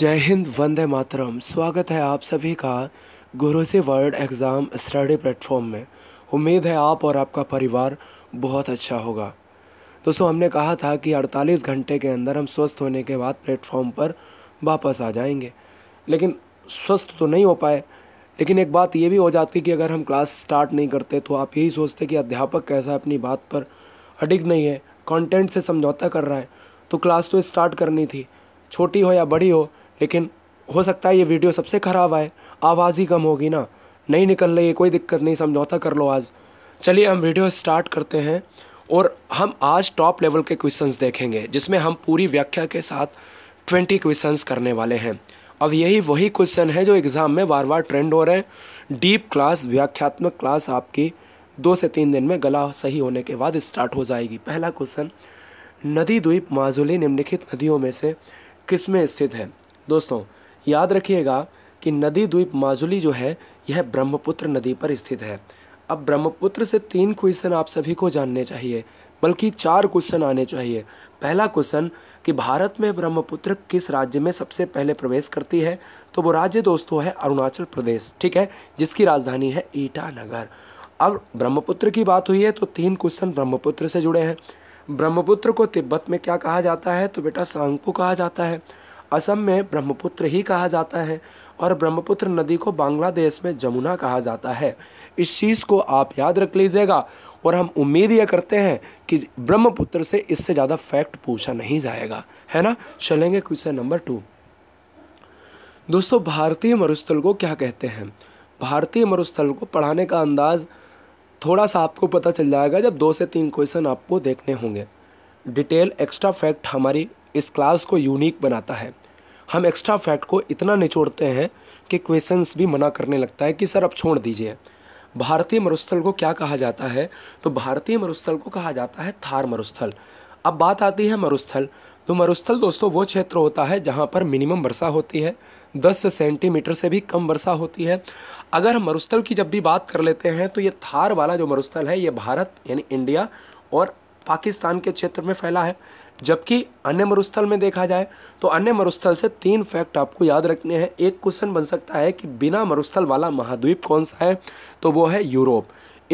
जय हिंद वंदे मातरम स्वागत है आप सभी का गुरु से वर्ल्ड एग्ज़ाम स्टडी प्लेटफॉर्म में उम्मीद है आप और आपका परिवार बहुत अच्छा होगा दोस्तों हमने कहा था कि 48 घंटे के अंदर हम स्वस्थ होने के बाद प्लेटफॉर्म पर वापस आ जाएंगे लेकिन स्वस्थ तो नहीं हो पाए लेकिन एक बात ये भी हो जाती कि अगर हम क्लास स्टार्ट नहीं करते तो आप यही सोचते कि अध्यापक कैसा अपनी बात पर अडिग नहीं है कॉन्टेंट से समझौता कर रहा है तो क्लास तो स्टार्ट करनी थी छोटी हो या बड़ी हो लेकिन हो सकता है ये वीडियो सबसे ख़राब आए आवाज़ ही कम होगी ना नहीं निकल रही है कोई दिक्कत नहीं समझौता कर लो आज चलिए हम वीडियो स्टार्ट करते हैं और हम आज टॉप लेवल के क्वेश्चंस देखेंगे जिसमें हम पूरी व्याख्या के साथ ट्वेंटी क्वेश्चंस करने वाले हैं अब यही वही क्वेश्चन है जो एग्ज़ाम में बार बार ट्रेंड हो रहे हैं डीप क्लास व्याख्यात्मक क्लास आपकी दो से तीन दिन में गला सही होने के बाद स्टार्ट हो जाएगी पहला क्वेश्चन नदी द्वीप माजुली निम्नलिखित नदियों में से किस में स्थित है दोस्तों याद रखिएगा कि नदी द्वीप माजुली जो है यह ब्रह्मपुत्र नदी पर स्थित है अब ब्रह्मपुत्र से तीन क्वेश्चन आप सभी को जानने चाहिए बल्कि चार क्वेश्चन आने चाहिए पहला क्वेश्चन कि भारत में ब्रह्मपुत्र किस राज्य में सबसे पहले प्रवेश करती है तो वो राज्य दोस्तों है अरुणाचल प्रदेश ठीक है जिसकी राजधानी है ईटानगर अब ब्रह्मपुत्र की बात हुई है तो तीन क्वेश्चन ब्रह्मपुत्र से जुड़े हैं ब्रह्मपुत्र को तिब्बत में क्या कहा जाता है तो बेटा सांगपू कहा जाता है असम में ब्रह्मपुत्र ही कहा जाता है और ब्रह्मपुत्र नदी को बांग्लादेश में जमुना कहा जाता है इस चीज़ को आप याद रख लीजिएगा और हम उम्मीद ये करते हैं कि ब्रह्मपुत्र से इससे ज़्यादा फैक्ट पूछा नहीं जाएगा है ना चलेंगे क्वेश्चन नंबर टू दोस्तों भारतीय मरुस्थल को क्या कहते हैं भारतीय मरुस्थल को पढ़ाने का अंदाज़ थोड़ा सा आपको पता चल जाएगा जब दो से तीन क्वेश्चन आपको देखने होंगे डिटेल एक्स्ट्रा फैक्ट हमारी इस क्लास को यूनिक बनाता है हम एक्स्ट्रा फैक्ट को इतना निचोड़ते हैं कि क्वेश्चंस भी मना करने लगता है कि सर अब छोड़ दीजिए भारतीय मरुस्थल को क्या कहा जाता है तो भारतीय मरुस्थल को कहा जाता है थार मरुस्थल अब बात आती है मरुस्थल तो मरुस्थल दोस्तों वो क्षेत्र होता है जहाँ पर मिनिमम वर्षा होती है 10 सेंटीमीटर से भी कम वर्षा होती है अगर हम मरुस्थल की जब भी बात कर लेते हैं तो ये थार वाला जो मरुस्थल है ये भारत यानी इंडिया और पाकिस्तान के क्षेत्र में फैला है जबकि अन्य मरुस्थल में देखा जाए तो अन्य मरुस्थल से तीन फैक्ट आपको याद रखने हैं एक क्वेश्चन बन सकता है कि बिना मरुस्थल वाला महाद्वीप कौन सा है तो वो है यूरोप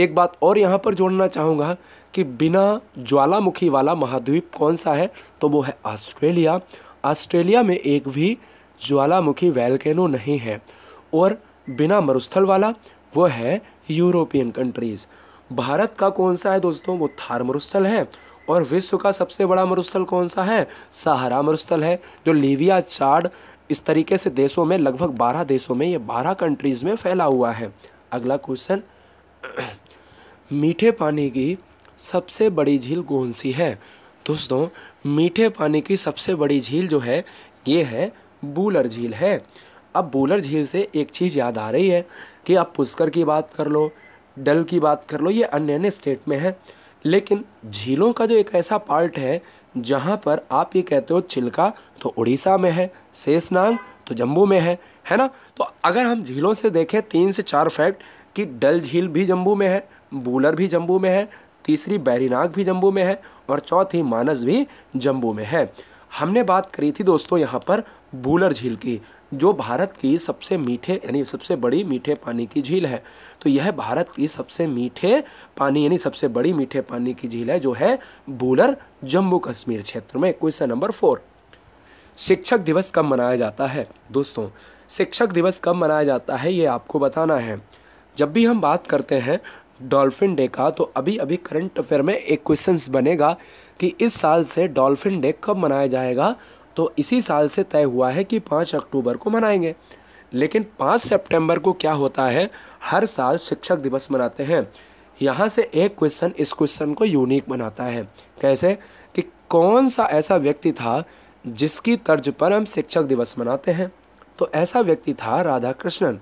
एक बात और यहाँ पर जोड़ना चाहूँगा कि बिना ज्वालामुखी वाला महाद्वीप कौन सा है तो वो है ऑस्ट्रेलिया ऑस्ट्रेलिया में एक भी ज्वालामुखी वैल्केनो नहीं है और बिना मरुस्थल वाला वो है यूरोपियन कंट्रीज़ भारत का कौन सा है दोस्तों वो थार मरुस्थल है और विश्व का सबसे बड़ा मरुस्थल कौन सा है सहारा मरुस्थल है जो लीविया चाड इस तरीके से देशों में लगभग 12 देशों में ये 12 कंट्रीज़ में फैला हुआ है अगला क्वेश्चन मीठे पानी की सबसे बड़ी झील कौन सी है दोस्तों मीठे पानी की सबसे बड़ी झील जो है ये है बूलर झील है अब बूलर झील से एक चीज़ याद आ रही है कि आप पुष्कर की बात कर लो डल की बात कर लो ये अन्य अन्य स्टेट में है लेकिन झीलों का जो एक ऐसा पार्ट है जहाँ पर आप ये कहते हो चिल्का तो उड़ीसा में है शेषनाग तो जम्मू में है है ना तो अगर हम झीलों से देखें तीन से चार फैक्ट कि डल झील भी जम्मू में है बूलर भी जम्मू में है तीसरी बैरीनाग भी जम्मू में है और चौथी मानस भी जम्मू में है हमने बात करी थी दोस्तों यहाँ पर भूलर झील की जो भारत की सबसे मीठे यानी सबसे बड़ी मीठे पानी की झील है तो यह भारत की सबसे मीठे पानी यानी सबसे बड़ी मीठे पानी की झील है जो है भूलर जम्मू कश्मीर क्षेत्र में क्वेश्चन नंबर फोर शिक्षक दिवस कब मनाया जाता है दोस्तों शिक्षक दिवस कब मनाया जाता है ये आपको बताना है जब भी हम बात करते हैं डॉल्फिन डे का तो अभी अभी करंट अफेयर में एक क्वेश्चन बनेगा कि इस साल से डॉल्फिन डे कब मनाया जाएगा तो इसी साल से तय हुआ है कि पाँच अक्टूबर को मनाएंगे लेकिन पाँच सितंबर को क्या होता है हर साल शिक्षक दिवस मनाते हैं यहाँ से एक क्वेश्चन इस क्वेश्चन को यूनिक बनाता है कैसे कि कौन सा ऐसा व्यक्ति था जिसकी तर्ज पर हम शिक्षक दिवस मनाते हैं तो ऐसा व्यक्ति था राधा कृष्णन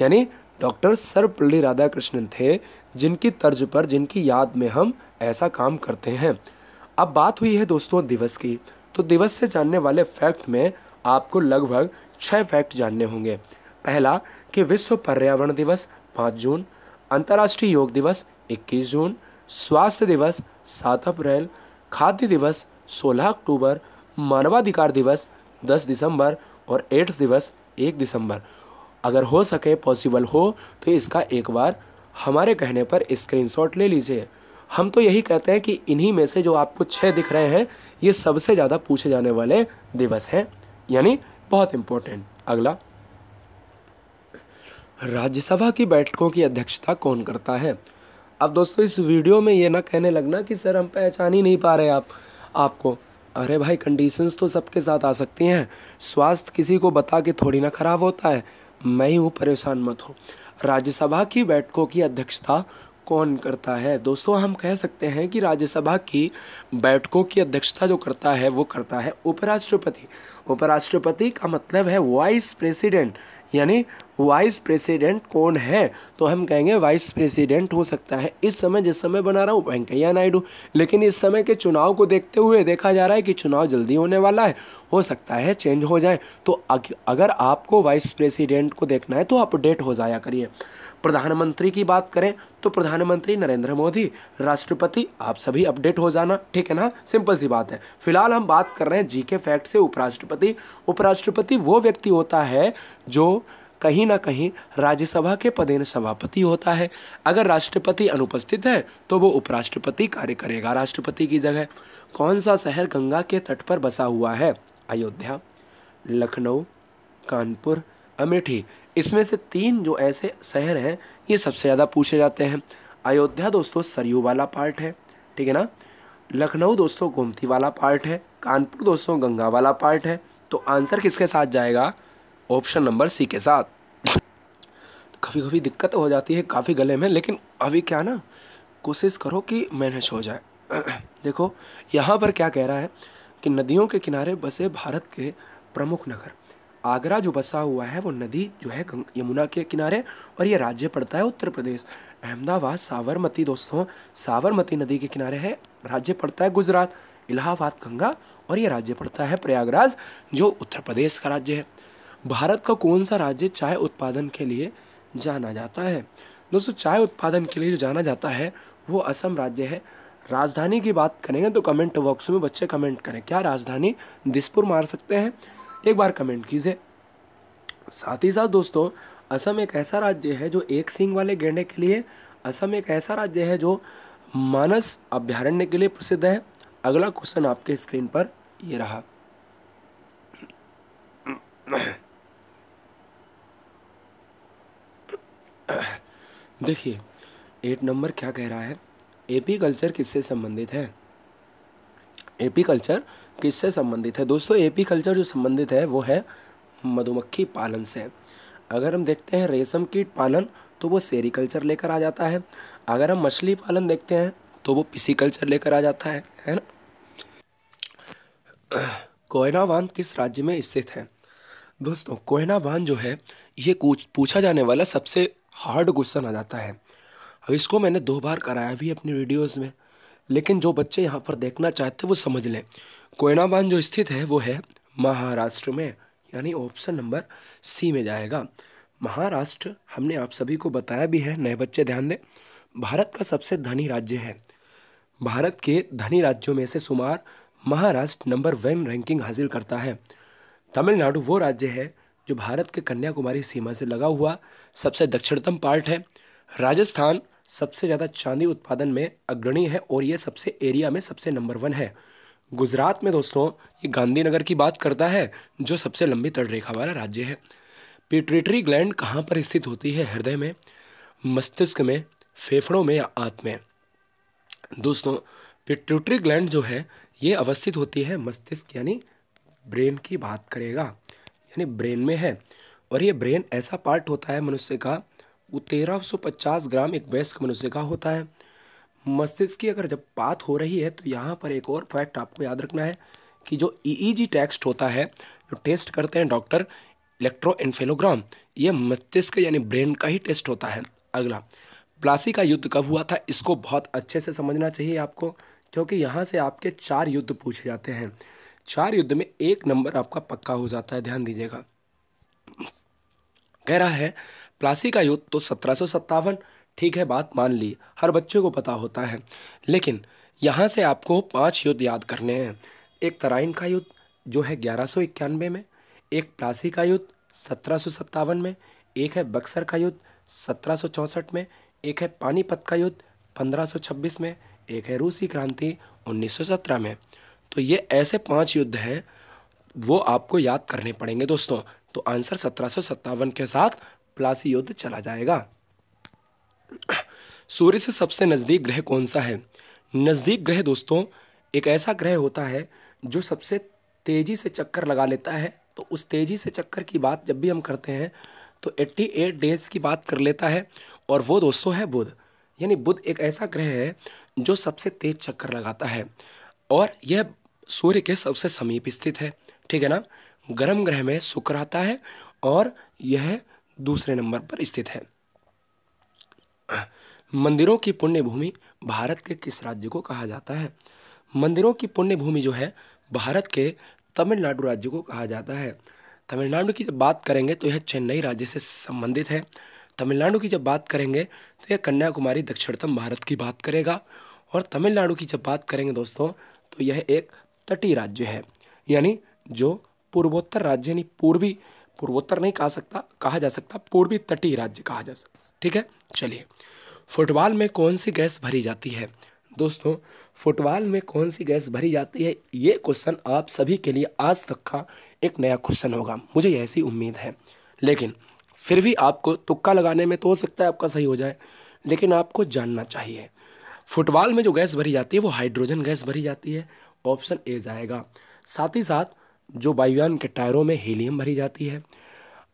यानी डॉक्टर सर्वपल्ली राधाकृष्णन थे जिनकी तर्ज पर जिनकी याद में हम ऐसा काम करते हैं अब बात हुई है दोस्तों दिवस की तो दिवस से जानने वाले फैक्ट में आपको लगभग छः फैक्ट जानने होंगे पहला कि विश्व पर्यावरण दिवस पाँच जून अंतर्राष्ट्रीय योग दिवस इक्कीस जून स्वास्थ्य दिवस सात अप्रैल खाद्य दिवस सोलह अक्टूबर मानवाधिकार दिवस दस दिसंबर और एड्स दिवस एक दिसंबर अगर हो सके पॉसिबल हो तो इसका एक बार हमारे कहने पर स्क्रीनशॉट ले लीजिए हम तो यही कहते हैं कि इन्हीं में से जो आपको छः दिख रहे हैं ये सबसे ज़्यादा पूछे जाने वाले दिवस हैं यानी बहुत इम्पोर्टेंट अगला राज्यसभा की बैठकों की अध्यक्षता कौन करता है अब दोस्तों इस वीडियो में ये ना कहने लगना कि सर हम पहचान ही नहीं पा रहे आप आपको अरे भाई कंडीशंस तो सबके साथ आ सकती हैं स्वास्थ्य किसी को बता के थोड़ी ना ख़राब होता है मैं हूँ परेशान मत हो राज्यसभा की बैठकों की अध्यक्षता कौन करता है दोस्तों हम कह सकते हैं कि राज्यसभा की बैठकों की अध्यक्षता जो करता है वो करता है उपराष्ट्रपति उपराष्ट्रपति का मतलब है वाइस प्रेसिडेंट यानी वाइस प्रेसिडेंट कौन है तो हम कहेंगे वाइस प्रेसिडेंट हो सकता है इस समय जिस समय बना रहा हूँ वेंकैया नायडू लेकिन इस समय के चुनाव को देखते हुए देखा जा रहा है कि चुनाव जल्दी होने वाला है हो सकता है चेंज हो जाए तो अगर आपको वाइस प्रेसिडेंट को देखना है तो अपडेट हो जाया करिए प्रधानमंत्री की बात करें तो प्रधानमंत्री नरेंद्र मोदी राष्ट्रपति आप सभी अपडेट हो जाना ठीक है ना सिंपल सी बात है फिलहाल हम बात कर रहे हैं जी के फैक्ट से उपराष्ट्रपति उपराष्ट्रपति वो व्यक्ति होता है जो कहीं ना कहीं राज्यसभा के पदेन सभापति होता है अगर राष्ट्रपति अनुपस्थित है तो वो उपराष्ट्रपति कार्य करेगा राष्ट्रपति की जगह कौन सा शहर गंगा के तट पर बसा हुआ है अयोध्या लखनऊ कानपुर अमेठी इसमें से तीन जो ऐसे शहर हैं ये सबसे ज़्यादा पूछे जाते हैं अयोध्या दोस्तों सरयू वाला पार्ट है ठीक है ना लखनऊ दोस्तों गोमती वाला पार्ट है कानपुर दोस्तों गंगा वाला पार्ट है तो आंसर किसके साथ जाएगा ऑप्शन नंबर सी के साथ तो कभी कभी दिक्कत हो जाती है काफ़ी गले में लेकिन अभी क्या ना कोशिश करो कि मैनेज हो जाए देखो यहाँ पर क्या कह रहा है कि नदियों के किनारे बसे भारत के प्रमुख नगर आगरा जो बसा हुआ है वो नदी जो है यमुना के किनारे और ये राज्य पड़ता है उत्तर प्रदेश अहमदाबाद साबरमती दोस्तों साबरमती नदी के किनारे है राज्य पड़ता है गुजरात इलाहाबाद गंगा और ये राज्य पड़ता है प्रयागराज जो उत्तर प्रदेश का राज्य है भारत का कौन सा राज्य चाय उत्पादन के लिए जाना जाता है दोस्तों चाय उत्पादन के लिए जो जाना जाता है वो असम राज्य है राजधानी की बात करेंगे तो कमेंट बॉक्स में बच्चे कमेंट करें क्या राजधानी दिसपुर मार सकते हैं एक बार कमेंट कीजिए साथ ही साथ दोस्तों असम एक ऐसा राज्य है जो एक सिंह वाले गेंडे के लिए असम एक ऐसा राज्य है जो मानस अभ्यारण्य के लिए प्रसिद्ध है अगला क्वेश्चन आपके स्क्रीन पर ये रहा देखिए एट नंबर क्या कह रहा है एपी कल्चर किससे संबंधित है एपी कल्चर किससे संबंधित है दोस्तों एपी कल्चर जो संबंधित है वो है मधुमक्खी पालन से अगर हम देखते हैं रेशम कीट पालन तो वो सेरिकल्चर लेकर आ जाता है अगर हम मछली पालन देखते हैं तो वो पिसी कल्चर लेकर आ जाता है है ना कोयना बांध किस राज्य में स्थित है दोस्तों कोयना बांध जो है ये पूछा जाने वाला सबसे हार्ड क्वेश्चन आ जाता है अब इसको मैंने दो बार कराया भी अपनी वीडियोस में लेकिन जो बच्चे यहाँ पर देखना चाहते हैं वो समझ लें कोयना बांध जो स्थित है वो है महाराष्ट्र में यानी ऑप्शन नंबर सी में जाएगा महाराष्ट्र हमने आप सभी को बताया भी है नए बच्चे ध्यान दें भारत का सबसे धनी राज्य है भारत के धनी राज्यों में से शुमार महाराष्ट्र नंबर वन रैंकिंग हासिल करता है तमिलनाडु वो राज्य है जो भारत के कन्याकुमारी सीमा से लगा हुआ सबसे दक्षिणतम पार्ट है राजस्थान सबसे ज़्यादा चांदी उत्पादन में अग्रणी है और ये सबसे एरिया में सबसे नंबर वन है गुजरात में दोस्तों ये गांधीनगर की बात करता है जो सबसे लंबी तटरेखा वाला राज्य है पिट्रिटरी ग्लैंड कहाँ पर स्थित होती है हृदय में मस्तिष्क में फेफड़ों में या आत में दोस्तों पिट्रिटरी ग्लैंड जो है ये अवस्थित होती है मस्तिष्क यानी ब्रेन की बात करेगा यानी ब्रेन में है और ये ब्रेन ऐसा पार्ट होता है मनुष्य का वो पचास ग्राम एक वयस्क मनुष्य का होता है मस्तिष्क की अगर जब बात हो रही है तो यहाँ पर एक और फैक्ट आपको याद रखना है कि जो ईईजी e e टेस्ट होता है जो टेस्ट करते हैं डॉक्टर इलेक्ट्रो एनफेलोग्राम ये मस्तिष्क यानी ब्रेन का ही टेस्ट होता है अगला प्लासी का युद्ध कब हुआ था इसको बहुत अच्छे से समझना चाहिए आपको क्योंकि यहाँ से आपके चार युद्ध पूछे जाते हैं चार युद्ध में एक नंबर आपका पक्का हो जाता है ध्यान दीजिएगा कह रहा है प्लासी का युद्ध तो सत्रह ठीक है बात मान ली हर बच्चे को पता होता है लेकिन यहाँ से आपको पांच युद्ध याद करने हैं एक तराइन का युद्ध जो है ग्यारह में एक प्लासी का युद्ध सत्रह में एक है बक्सर का युद्ध सत्रह में एक है पानीपत का युद्ध 1526 में एक है रूसी क्रांति 1917 में तो ये ऐसे पांच युद्ध हैं वो आपको याद करने पड़ेंगे दोस्तों तो आंसर सत्रह के साथ प्लासी युद्ध चला जाएगा सूर्य से सबसे नज़दीक ग्रह कौन सा है नज़दीक ग्रह दोस्तों एक ऐसा ग्रह होता है जो सबसे तेज़ी से चक्कर लगा लेता है तो उस तेज़ी से चक्कर की बात जब भी हम करते हैं तो 88 डेज की बात कर लेता है और वो दोस्तों है बुध यानी बुध एक ऐसा ग्रह है जो सबसे तेज़ चक्कर लगाता है और यह सूर्य के सबसे समीप स्थित है ठीक है ना गर्म ग्रह में शुक्र आता है और यह दूसरे नंबर पर स्थित है मंदिरों की पुण्य भूमि भारत के किस राज्य को कहा जाता है मंदिरों की पुण्य भूमि जो है भारत के तमिलनाडु राज्य को कहा जाता है तमिलनाडु की जब बात करेंगे तो यह चेन्नई राज्य से संबंधित है तमिलनाडु की जब बात करेंगे तो यह कन्याकुमारी दक्षिणतम भारत की बात करेगा और तमिलनाडु की जब बात करेंगे दोस्तों तो यह एक तटीय राज्य है यानी जो पूर्वोत्तर राज्य यानी पूर्वी पूर्वोत्तर नहीं कहा सकता कहा जा सकता पूर्वी तटीय राज्य कहा जा सकता ठीक है चलिए फुटबॉल में कौन सी गैस भरी जाती है दोस्तों फुटबॉल में कौन सी गैस भरी जाती है ये क्वेश्चन आप सभी के लिए आज तक का एक नया क्वेश्चन होगा मुझे ऐसी उम्मीद है लेकिन फिर भी आपको तुक्का लगाने में तो हो सकता है आपका सही हो जाए लेकिन आपको जानना चाहिए फुटबॉल में जो गैस भरी जाती है वो हाइड्रोजन गैस भरी जाती है ऑप्शन ए जाएगा साथ ही साथ जो वायुयान के टायरों में हीलियम भरी जाती है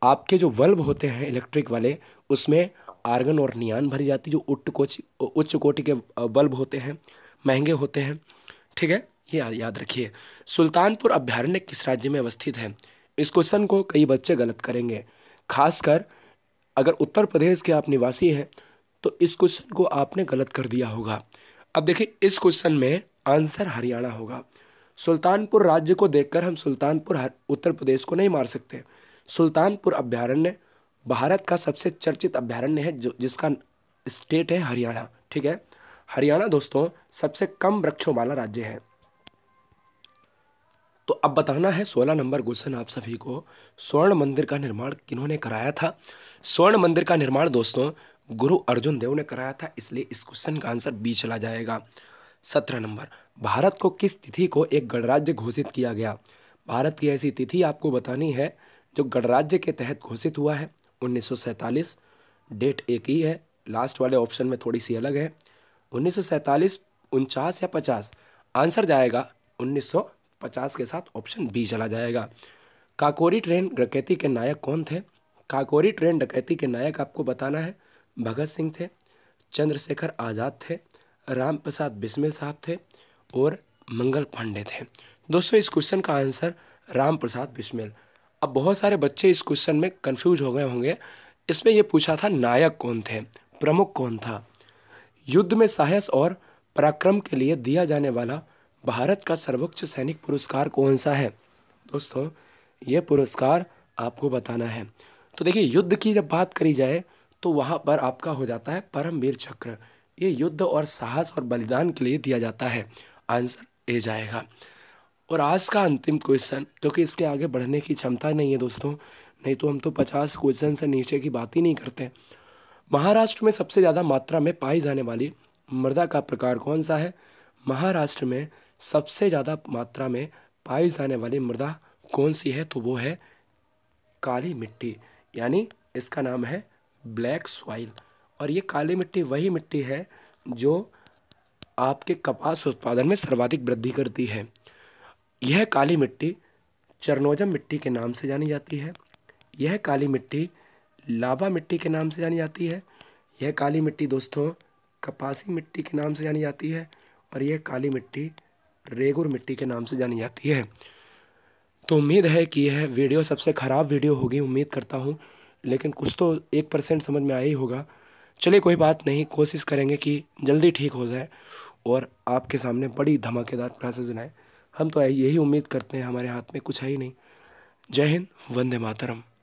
आपके जो बल्ब होते हैं इलेक्ट्रिक वाले उसमें आर्गन और नियान भरी जाती जो उच्च कोच उच्च कोटि के बल्ब होते हैं महंगे होते हैं ठीक है ये या, याद रखिए सुल्तानपुर अभ्यारण्य किस राज्य में अवस्थित है इस क्वेश्चन को कई बच्चे गलत करेंगे खासकर अगर उत्तर प्रदेश के आप निवासी हैं तो इस क्वेश्चन को आपने गलत कर दिया होगा अब देखिए इस क्वेश्चन में आंसर हरियाणा होगा सुल्तानपुर राज्य को देखकर हम सुल्तानपुर उत्तर प्रदेश को नहीं मार सकते सुल्तानपुर अभ्यारण्य भारत का सबसे चर्चित अभ्यारण्य है जो जिसका स्टेट है हरियाणा ठीक है हरियाणा दोस्तों सबसे कम वृक्षों वाला राज्य है तो अब बताना है सोलह नंबर क्वेश्चन आप सभी को स्वर्ण मंदिर का निर्माण किन्होंने कराया था स्वर्ण मंदिर का निर्माण दोस्तों गुरु अर्जुन देव ने कराया था इसलिए इस क्वेश्चन का आंसर बी चला जाएगा सत्रह नंबर भारत को किस तिथि को एक गणराज्य घोषित किया गया भारत की ऐसी तिथि आपको बतानी है जो गणराज्य के तहत घोषित हुआ है उन्नीस डेट एक ही है लास्ट वाले ऑप्शन में थोड़ी सी अलग है उन्नीस उनचास या पचास आंसर जाएगा 1950 के साथ ऑप्शन बी चला जाएगा काकोरी ट्रेन डकैती के नायक कौन थे काकोरी ट्रेन डकैती के नायक आपको बताना है भगत सिंह थे चंद्रशेखर आज़ाद थे राम प्रसाद बिस्मिल साहब थे और मंगल पांडे थे दोस्तों इस क्वेश्चन का आंसर राम प्रसाद बिस्मिल अब बहुत सारे बच्चे इस क्वेश्चन में कन्फ्यूज हो गए होंगे इसमें यह पूछा था नायक कौन थे प्रमुख कौन था युद्ध में साहस और पराक्रम के लिए दिया जाने वाला भारत का सर्वोच्च सैनिक पुरस्कार कौन सा है दोस्तों ये पुरस्कार आपको बताना है तो देखिए युद्ध की जब बात करी जाए तो वहाँ पर आपका हो जाता है परमवीर चक्र ये युद्ध और साहस और बलिदान के लिए दिया जाता है आंसर ए जाएगा और आज का अंतिम क्वेश्चन क्योंकि इसके आगे बढ़ने की क्षमता नहीं है दोस्तों नहीं तो हम तो पचास क्वेश्चन से नीचे की बात ही नहीं करते महाराष्ट्र में सबसे ज़्यादा मात्रा में पाई जाने वाली मृदा का प्रकार कौन सा है महाराष्ट्र में सबसे ज़्यादा मात्रा में पाई जाने वाली मृदा कौन सी है तो वो है काली मिट्टी यानी इसका नाम है ब्लैक स्वाइल और ये काली मिट्टी वही मिट्टी है जो आपके कपास उत्पादन में सर्वाधिक वृद्धि करती है यह काली मिट्टी चरनोजम मिट्टी के नाम से जानी जाती है यह काली मिट्टी लावा मिट्टी के नाम से जानी जाती है यह काली मिट्टी दोस्तों कपासी मिट्टी के नाम से जानी जाती है और यह काली मिट्टी रेगुर मिट्टी के नाम से जानी जाती है तो उम्मीद है कि यह वीडियो सबसे ख़राब वीडियो होगी उम्मीद करता हूँ लेकिन कुछ तो एक परसेंट समझ में आया ही होगा चलिए कोई बात नहीं कोशिश करेंगे कि जल्दी ठीक हो जाए और आपके सामने बड़ी धमाकेदार क्लासेज लाएँ हम तो यही उम्मीद करते हैं हमारे हाथ में कुछ है ही नहीं जय हिंद वंदे मातरम